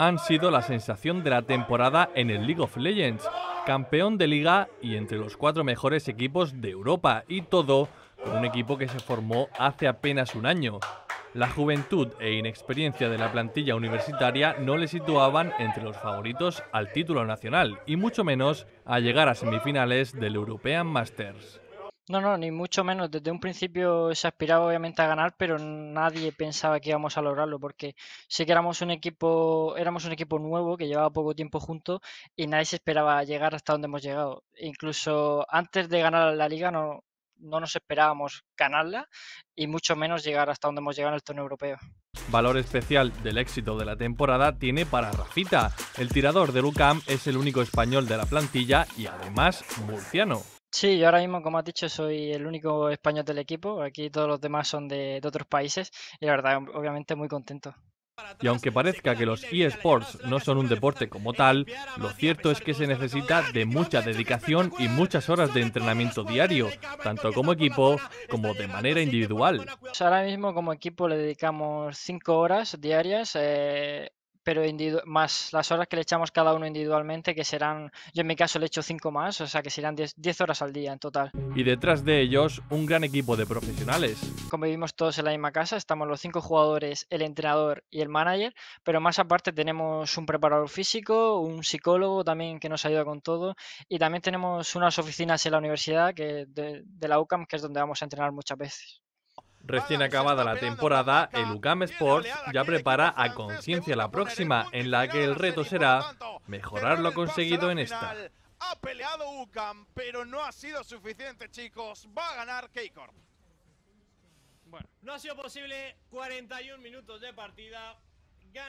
Han sido la sensación de la temporada en el League of Legends, campeón de liga y entre los cuatro mejores equipos de Europa, y todo con un equipo que se formó hace apenas un año. La juventud e inexperiencia de la plantilla universitaria no le situaban entre los favoritos al título nacional, y mucho menos a llegar a semifinales del European Masters. No, no, ni mucho menos. Desde un principio se aspiraba obviamente a ganar, pero nadie pensaba que íbamos a lograrlo, porque sí que éramos un equipo, éramos un equipo nuevo que llevaba poco tiempo juntos y nadie se esperaba llegar hasta donde hemos llegado. Incluso antes de ganar la liga no, no nos esperábamos ganarla y mucho menos llegar hasta donde hemos llegado en el torneo europeo. Valor especial del éxito de la temporada tiene para Rafita. El tirador de Lucam es el único español de la plantilla y además murciano. Sí, yo ahora mismo, como has dicho, soy el único español del equipo. Aquí todos los demás son de, otros países y la verdad, obviamente, muy contento. Y aunque parezca que los eSports no son un deporte como tal, lo cierto es que se necesita de mucha dedicación y muchas horas de entrenamiento diario, tanto como equipo como de manera individual. Ahora mismo como equipo le dedicamos cinco horas diarias, eh, pero más las horas que le echamos cada uno individualmente, que serán, yo en mi caso le echo cinco más, o sea que serán 10 horas al día en total. Y detrás de ellos, un gran equipo de profesionales. Como vivimos todos en la misma casa, estamos los cinco jugadores, el entrenador y el manager, pero más aparte tenemos un preparador físico, un psicólogo también que nos ayuda con todo, y también tenemos unas oficinas en la universidad que de la UCAM, que es donde vamos a entrenar muchas veces. Recién acabada la temporada, el UCAM Sports ya prepara a conciencia la próxima, en la que el reto será mejorar lo conseguido en esta. Ha peleado UCAM, pero no ha sido suficiente, chicos. Va a ganar k Bueno, no ha sido posible 41 minutos de partida.